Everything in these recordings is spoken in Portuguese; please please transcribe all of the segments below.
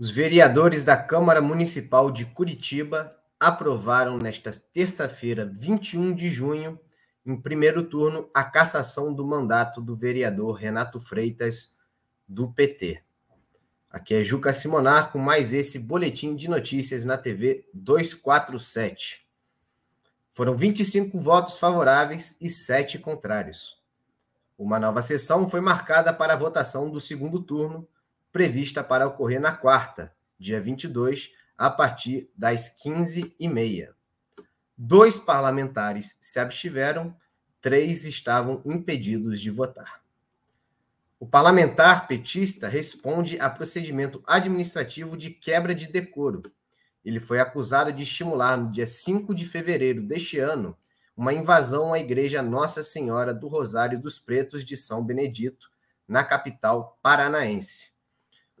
Os vereadores da Câmara Municipal de Curitiba aprovaram nesta terça-feira, 21 de junho, em primeiro turno, a cassação do mandato do vereador Renato Freitas, do PT. Aqui é Juca Simonar com mais esse boletim de notícias na TV 247. Foram 25 votos favoráveis e 7 contrários. Uma nova sessão foi marcada para a votação do segundo turno prevista para ocorrer na quarta, dia 22, a partir das 15h30. Dois parlamentares se abstiveram, três estavam impedidos de votar. O parlamentar petista responde a procedimento administrativo de quebra de decoro. Ele foi acusado de estimular, no dia 5 de fevereiro deste ano, uma invasão à igreja Nossa Senhora do Rosário dos Pretos de São Benedito, na capital paranaense.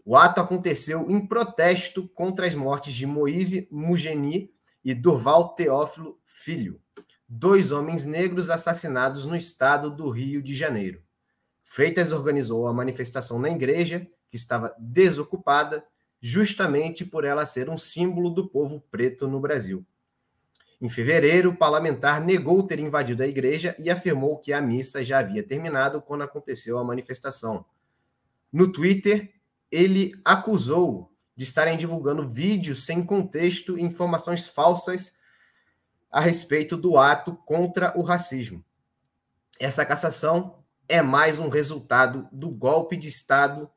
O ato aconteceu em protesto contra as mortes de Moise Mugeni e Durval Teófilo Filho, dois homens negros assassinados no estado do Rio de Janeiro. Freitas organizou a manifestação na igreja, que estava desocupada, justamente por ela ser um símbolo do povo preto no Brasil. Em fevereiro, o parlamentar negou ter invadido a igreja e afirmou que a missa já havia terminado quando aconteceu a manifestação. No Twitter, ele acusou de estarem divulgando vídeos sem contexto e informações falsas a respeito do ato contra o racismo. Essa cassação é mais um resultado do golpe de Estado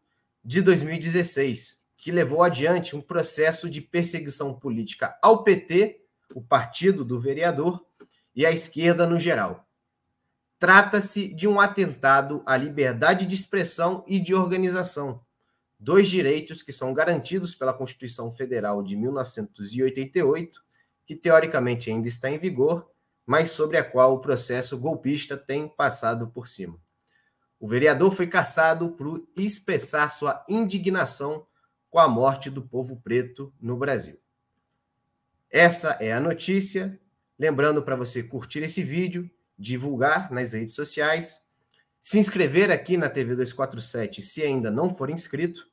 de 2016, que levou adiante um processo de perseguição política ao PT, o partido do vereador, e à esquerda no geral. Trata-se de um atentado à liberdade de expressão e de organização, dois direitos que são garantidos pela Constituição Federal de 1988, que teoricamente ainda está em vigor, mas sobre a qual o processo golpista tem passado por cima. O vereador foi caçado por expressar sua indignação com a morte do povo preto no Brasil. Essa é a notícia. Lembrando para você curtir esse vídeo, divulgar nas redes sociais, se inscrever aqui na TV 247 se ainda não for inscrito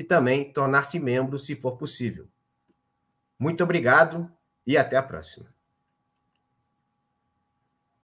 e também tornar-se membro se for possível. Muito obrigado e até a próxima.